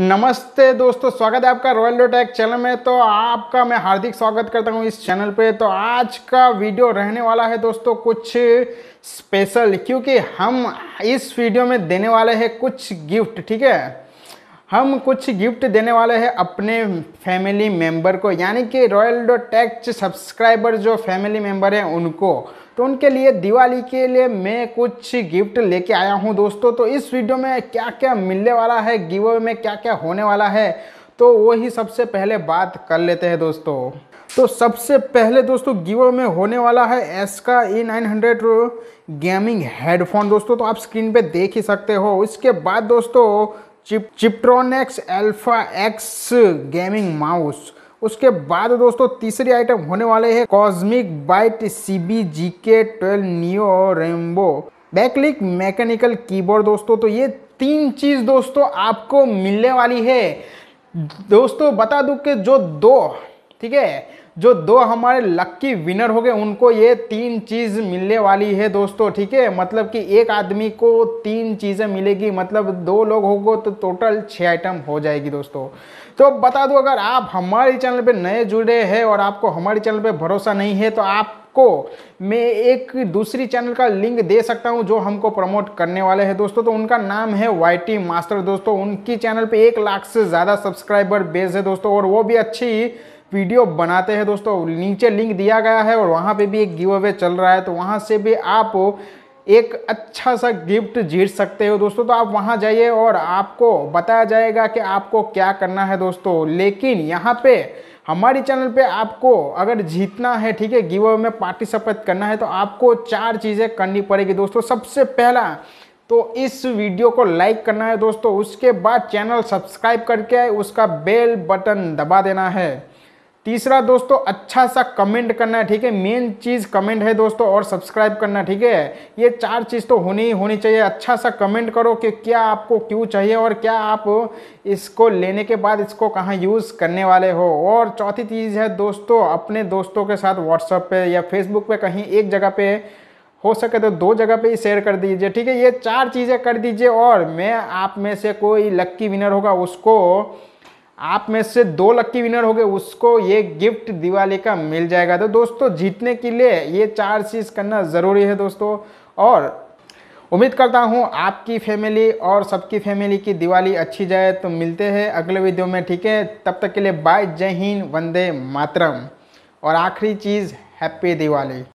नमस्ते दोस्तों स्वागत है आपका रॉयल डोटैक चैनल में तो आपका मैं हार्दिक स्वागत करता हूँ इस चैनल पे तो आज का वीडियो रहने वाला है दोस्तों कुछ स्पेशल क्योंकि हम इस वीडियो में देने वाले हैं कुछ गिफ्ट ठीक है हम कुछ गिफ्ट देने वाले हैं अपने फैमिली मेंबर को यानी कि रॉयल डो टैक्स सब्सक्राइबर जो फैमिली मेंबर हैं उनको तो उनके लिए दिवाली के लिए मैं कुछ गिफ्ट लेके आया हूं दोस्तों तो इस वीडियो में क्या क्या मिलने वाला है गिव अवे में क्या क्या होने वाला है तो वही सबसे पहले बात कर लेते हैं दोस्तों तो सबसे पहले दोस्तों गिव में होने वाला है एस का E nine hundred gaming headphone दोस्तों तो आप स्क्रीन पे देख ही सकते हो इसके बाद दोस्तों chip चिप्ट्रॉनिक्स alpha x gaming mouse उसके बाद दोस्तों तीसरी आइटम होने वाले है कॉस्मिक बाइट सी बी जी के twelve neo rainbow बैकलिक mechanical keyboard दोस्तों तो ये तीन चीज़ दोस्तों आपको मिलने वाली है दोस्तों बता दूं कि जो दो ठीक है जो दो हमारे लक्की विनर हो गए उनको ये तीन चीज़ मिलने वाली है दोस्तों ठीक है मतलब कि एक आदमी को तीन चीज़ें मिलेगी मतलब दो लोग हो गए तो टोटल छः आइटम हो जाएगी दोस्तों तो बता दो अगर आप हमारे चैनल पे नए जुड़े हैं और आपको हमारे चैनल पे भरोसा नहीं है तो आप को मैं एक दूसरी चैनल का लिंक दे सकता हूं जो हमको प्रमोट करने वाले हैं दोस्तों तो उनका नाम है वाई मास्टर दोस्तों उनकी चैनल पे एक लाख से ज़्यादा सब्सक्राइबर बेस है दोस्तों और वो भी अच्छी वीडियो बनाते हैं दोस्तों नीचे लिंक दिया गया है और वहाँ पे भी एक गिव अवे चल रहा है तो वहाँ से भी आप एक अच्छा सा गिफ्ट जीत सकते हो दोस्तों तो आप वहाँ जाइए और आपको बताया जाएगा कि आपको क्या करना है दोस्तों लेकिन यहाँ पे हमारी चैनल पे आपको अगर जीतना है ठीक है गिव अवे में पार्टिसिपेट करना है तो आपको चार चीज़ें करनी पड़ेगी दोस्तों सबसे पहला तो इस वीडियो को लाइक करना है दोस्तों उसके बाद चैनल सब्सक्राइब करके उसका बेल बटन दबा देना है तीसरा दोस्तों अच्छा सा कमेंट करना ठीक है मेन चीज़ कमेंट है दोस्तों और सब्सक्राइब करना ठीक है ये चार चीज़ तो होनी ही होनी चाहिए अच्छा सा कमेंट करो कि क्या आपको क्यों चाहिए और क्या आप इसको लेने के बाद इसको कहाँ यूज़ करने वाले हो और चौथी चीज़ है दोस्तों अपने दोस्तों के साथ व्हाट्सअप पे या फेसबुक पे कहीं एक जगह पे हो सके तो दो जगह पे ही शेयर कर दीजिए ठीक है ये चार चीज़ें कर दीजिए और मैं आप में से कोई लक्की विनर होगा उसको आप में से दो लक्की विनर हो गए उसको ये गिफ्ट दिवाली का मिल जाएगा तो दोस्तों जीतने के लिए ये चार चीज़ करना ज़रूरी है दोस्तों और उम्मीद करता हूँ आपकी फैमिली और सबकी फैमिली की दिवाली अच्छी जाए तो मिलते हैं अगले वीडियो में ठीक है तब तक के लिए बाय जय हिंद वंदे मातरम और आखिरी चीज़ हैप्पी दिवाली